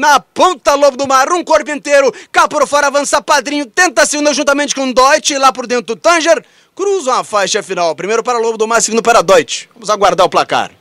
na ponta lobo do mar, um corpo inteiro, cá por fora avança Padrinho, tenta se unir juntamente com Deutsch, lá por dentro Tanger, cruzam a faixa final, primeiro para Lobo do Mar, segundo para Deutsch. Vamos aguardar o placar.